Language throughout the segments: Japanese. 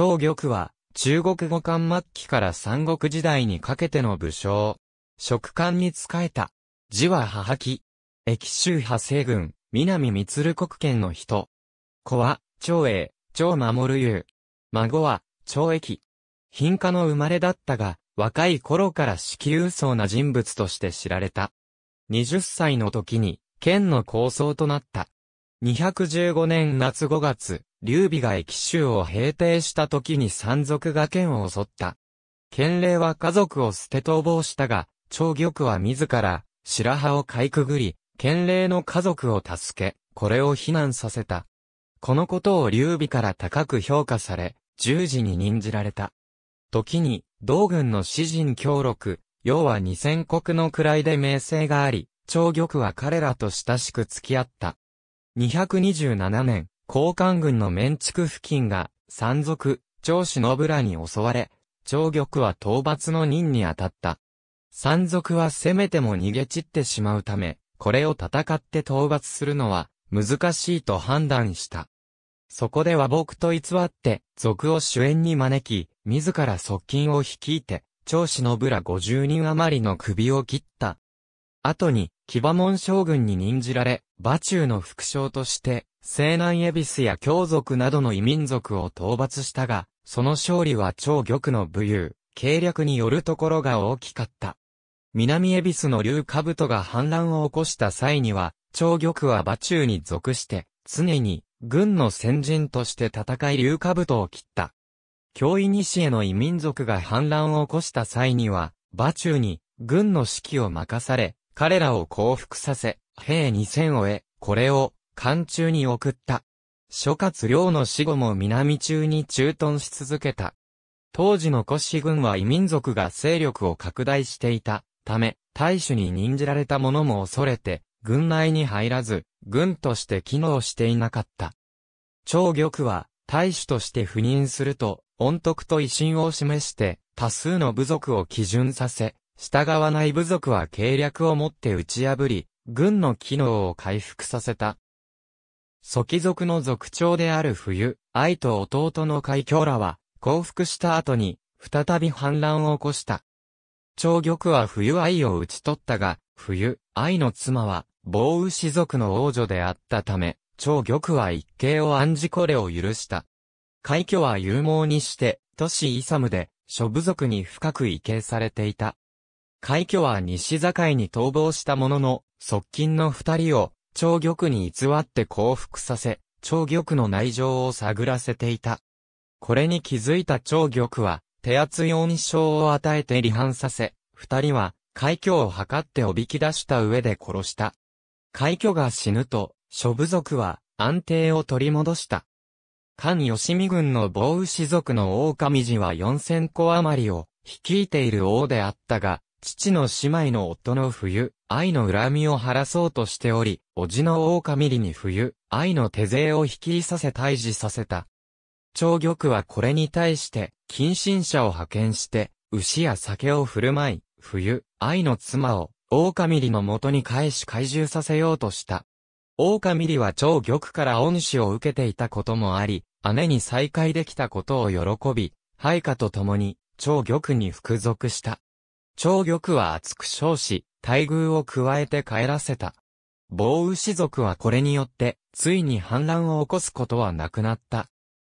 張玉は、中国語漢末期から三国時代にかけての武将。食漢に仕えた。字は母木。駅州派西軍、南密国県の人。子は、長英、長守優。孫は、長益。貧家の生まれだったが、若い頃から子宮層な人物として知られた。20歳の時に、県の構想となった。215年夏5月、劉備が駅州を平定した時に山賊が剣を襲った。県霊は家族を捨て逃亡したが、長玉は自ら、白羽をかいくぐり、県霊の家族を助け、これを避難させた。このことを劉備から高く評価され、十字に任じられた。時に、同軍の詩人協力、要は二千国の位で名声があり、長玉は彼らと親しく付き合った。227年、高官軍の面畜付近が、山賊、長子ブラに襲われ、長玉は討伐の任に当たった。山賊はせめても逃げ散ってしまうため、これを戦って討伐するのは難しいと判断した。そこで和睦と偽って、賊を主演に招き、自ら側近を率いて、長子ブラ50人余りの首を切った。後に、騎馬門将軍に任じられ、馬中の副将として、西南エビスや京族などの異民族を討伐したが、その勝利は超玉の武勇、計略によるところが大きかった。南エビスの竜兜が反乱を起こした際には、長玉は馬中に属して、常に、軍の先人として戦い竜兜を切った。京位西への異民族が反乱を起こした際には、馬中に、軍の指揮を任され、彼らを降伏させ、兵二千を得、これを、漢中に送った。諸葛亮の死後も南中に駐屯し続けた。当時の古市軍は異民族が勢力を拡大していたため、大使に任じられた者も恐れて、軍内に入らず、軍として機能していなかった。張玉は、大使として赴任すると、恩徳と威信を示して、多数の部族を基準させ、従わない部族は計略をもって打ち破り、軍の機能を回復させた。祖貴族の族長である冬、愛と弟の海峡らは、降伏した後に、再び反乱を起こした。長玉は冬愛を討ち取ったが、冬、愛の妻は、防雨士族の王女であったため、長玉は一計を暗示これを許した。海峡は勇猛にして、都市イサムで、諸部族に深く畏敬されていた。海挙は西境に逃亡したものの、側近の二人を、長玉に偽って降伏させ、長玉の内情を探らせていた。これに気づいた長玉は、手厚い恩賞を与えて離反させ、二人は、海挙を図っておびき出した上で殺した。海挙が死ぬと、諸部族は、安定を取り戻した。菅義美軍の防雨士族の大上寺は四千個余りを、率いている王であったが、父の姉妹の夫の冬、愛の恨みを晴らそうとしており、叔父の狼里に冬、愛の手勢を引き入させ退治させた。長玉はこれに対して、近親者を派遣して、牛や酒を振る舞い、冬、愛の妻を、狼里の元に返し懐柔させようとした。狼里は長玉から恩師を受けていたこともあり、姉に再会できたことを喜び、配下と共に、長玉に服属した。長玉は厚く少し、待遇を加えて帰らせた。防雨氏族はこれによって、ついに反乱を起こすことはなくなった。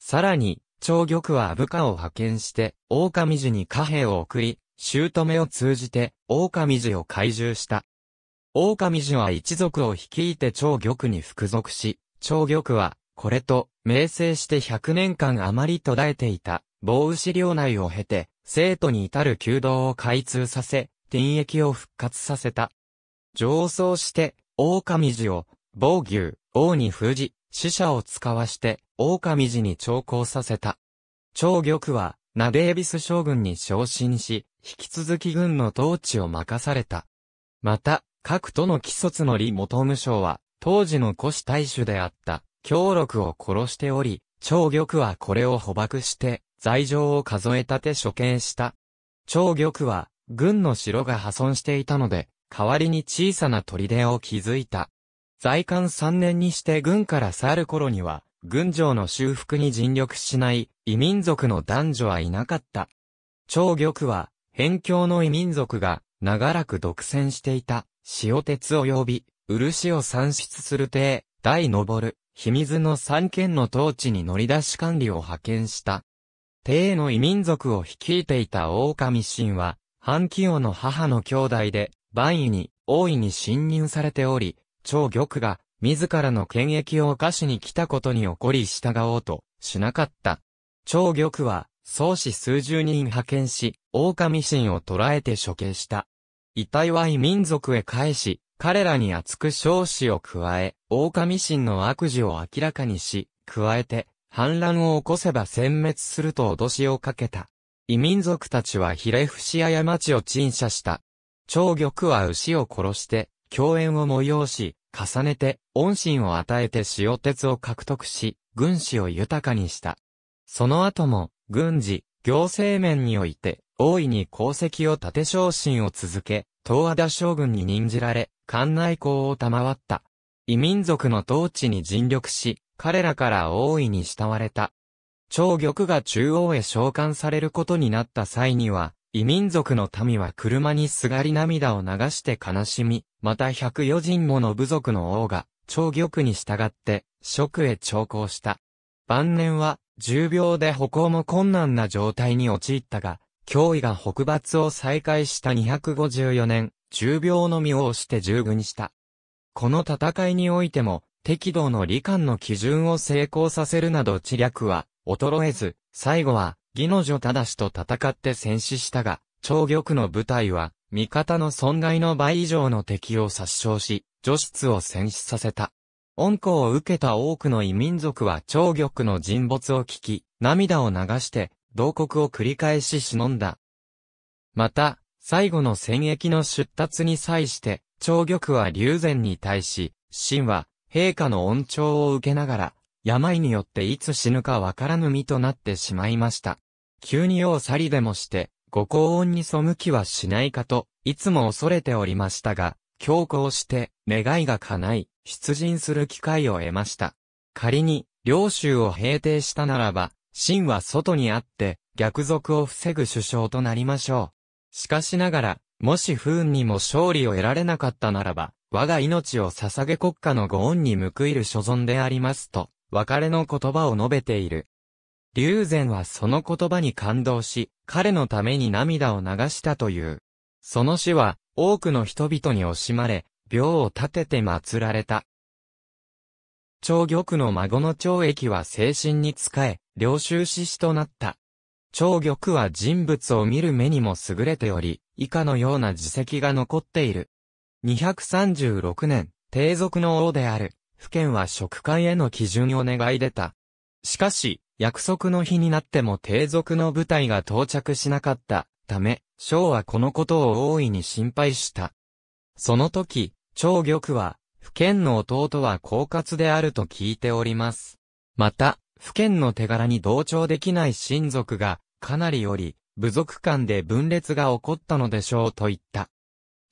さらに、長玉は部下を派遣して、狼寺に貨幣を送り、姑を通じて、狼寺を懐柔した。狼寺は一族を率いて長玉に服属し、長玉は、これと、名声して100年間あまり途絶えていた、防雨資内を経て、生徒に至る弓道を開通させ、天役を復活させた。上奏して、狼寺を、防牛、王に封じ、死者を使わして、狼寺に調校させた。長玉は、ナデエビス将軍に昇進し、引き続き軍の統治を任された。また、各都の既卒の李元武将は、当時の古史大主であった、強禄を殺しており、長玉はこれを捕獲して、罪状を数え立て処刑した。長玉は、軍の城が破損していたので、代わりに小さな砦を築いた。在官3年にして軍から去る頃には、軍城の修復に尽力しない異民族の男女はいなかった。長玉は、辺境の異民族が長らく独占していた、塩鉄及び、漆を産出する帝、大昇る、秘密の三県の統治に乗り出し管理を派遣した。帝の異民族を率いていた狼神は、は、反王の母の兄弟で、万位に、大いに侵入されており、長玉が、自らの権益を犯しに来たことに怒り従おうと、しなかった。長玉は、創始数十人派遣し、狼神を捕らえて処刑した。遺体は異民族へ返し、彼らに厚く少子を加え、狼神の悪事を明らかにし、加えて、反乱を起こせば殲滅すると脅しをかけた。異民族たちはひれ伏しや町を陳謝した。長玉は牛を殺して、共演を催し、重ねて、恩心を与えて塩鉄を獲得し、軍師を豊かにした。その後も、軍事、行政面において、大いに功績を立て昇進を続け、東和田将軍に任じられ、関内港を賜った。異民族の統治に尽力し、彼らから大いに慕われた。長玉が中央へ召喚されることになった際には、異民族の民は車にすがり涙を流して悲しみ、また104人もの部族の王が、長玉に従って、職へ徴行した。晩年は、重病で歩行も困難な状態に陥ったが、脅威が北伐を再開した254年、重病の身を押して従軍した。この戦いにおいても、適度の理観の基準を成功させるなど知略は、衰えず、最後は、義の女正しと戦って戦死したが、長玉の部隊は、味方の損害の倍以上の敵を殺傷し、女室を戦死させた。恩子を受けた多くの異民族は長玉の人没を聞き、涙を流して、同国を繰り返し忍んだ。また、最後の戦役の出立に際して、長玉は流禅に対し、神は、陛下の恩寵を受けながら、病によっていつ死ぬかわからぬ身となってしまいました。急に世を去りでもして、ご高温に背きはしないかと、いつも恐れておりましたが、強行して、願いが叶い、出陣する機会を得ました。仮に、領州を平定したならば、真は外にあって、逆賊を防ぐ首相となりましょう。しかしながら、もし不運にも勝利を得られなかったならば、我が命を捧げ国家のご恩に報いる所存でありますと、別れの言葉を述べている。竜禅はその言葉に感動し、彼のために涙を流したという。その死は、多くの人々に惜しまれ、病を立てて祀られた。長玉の孫の長益は精神に仕え、領収志士となった。長玉は人物を見る目にも優れており、以下のような自責が残っている。236年、帝族の王である、府県は食会への基準を願い出た。しかし、約束の日になっても帝族の部隊が到着しなかったため、将はこのことを大いに心配した。その時、張玉は、府県の弟は狡猾であると聞いております。また、府県の手柄に同調できない親族が、かなりより、部族間で分裂が起こったのでしょうと言った。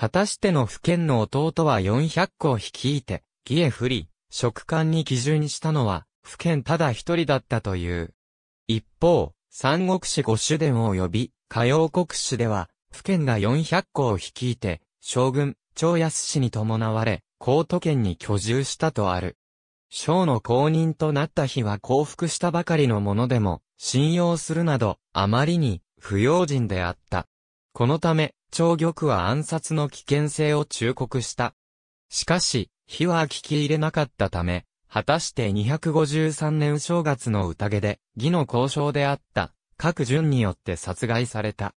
果たしての府県の弟は400個を率いて、義へ振り、職官に基準したのは、府県ただ一人だったという。一方、三国志五主伝及び、火曜国史では、府県が400個を率いて、将軍、長安氏に伴われ、高都県に居住したとある。将の公認となった日は降伏したばかりのものでも、信用するなど、あまりに、不用心であった。このため、長玉は暗殺の危険性を忠告した。しかし、火は聞き入れなかったため、果たして253年正月の宴で、義の交渉であった、各順によって殺害された。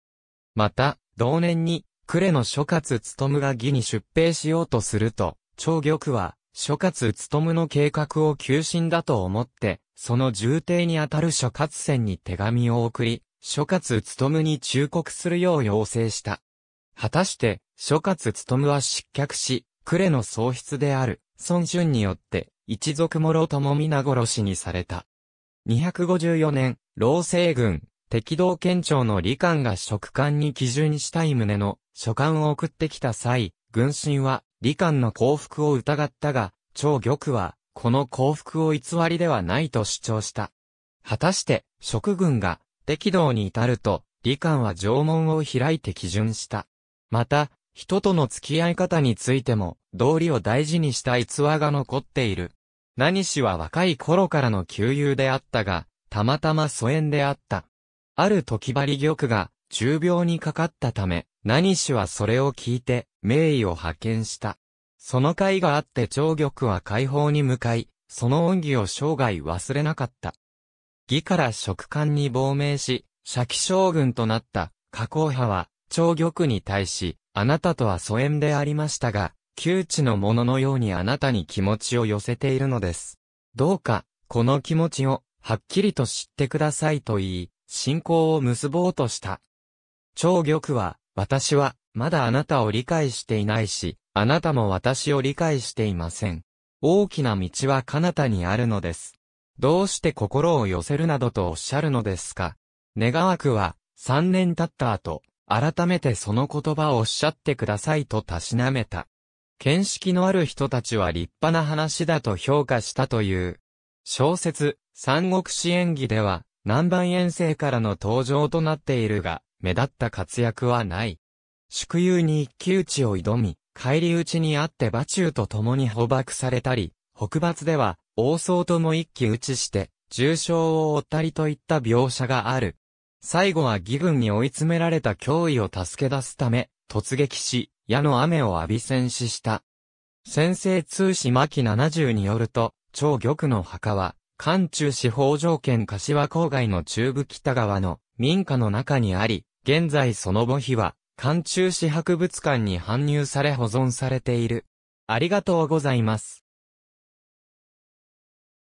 また、同年に、呉の諸葛務が義に出兵しようとすると、長玉は、諸葛務の計画を急進だと思って、その重帝にあたる諸葛船に手紙を送り、諸葛務に忠告するよう要請した。果たして、諸葛務は失脚し、呉の喪失である、孫春によって、一族諸も皆殺しにされた。254年、老政軍、敵道県庁の李官が職官に基準したい旨の書簡を送ってきた際、軍神は李官の降伏を疑ったが、張玉は、この降伏を偽りではないと主張した。果たして、職軍が、敵道に至ると、李官は縄文を開いて基準した。また、人との付き合い方についても、道理を大事にした逸話が残っている。何氏は若い頃からの旧友であったが、たまたま疎遠であった。ある時張玉が、重病にかかったため、何氏はそれを聞いて、名医を派遣した。その会があって長玉は解放に向かい、その恩義を生涯忘れなかった。義から職官に亡命し、釈将軍となった、加工派は、長玉に対し、あなたとは疎遠でありましたが、窮地のもののようにあなたに気持ちを寄せているのです。どうか、この気持ちを、はっきりと知ってくださいと言い、信仰を結ぼうとした。長玉は、私は、まだあなたを理解していないし、あなたも私を理解していません。大きな道は彼方にあるのです。どうして心を寄せるなどとおっしゃるのですか。願わくは、3年経った後、改めてその言葉をおっしゃってくださいとたしなめた。見識のある人たちは立派な話だと評価したという。小説、三国志演義では、南蛮遠征からの登場となっているが、目立った活躍はない。宿友に一騎打ちを挑み、帰り討ちにあって馬中と共に捕獲されたり、北伐では、王僧とも一騎打ちして、重傷を負ったりといった描写がある。最後は義軍に追い詰められた脅威を助け出すため、突撃し、矢の雨を浴び戦死した。先生通史巻70によると、張玉の墓は、関中司法条件柏郊外の中部北側の民家の中にあり、現在その墓碑は、関中市博物館に搬入され保存されている。ありがとうございます。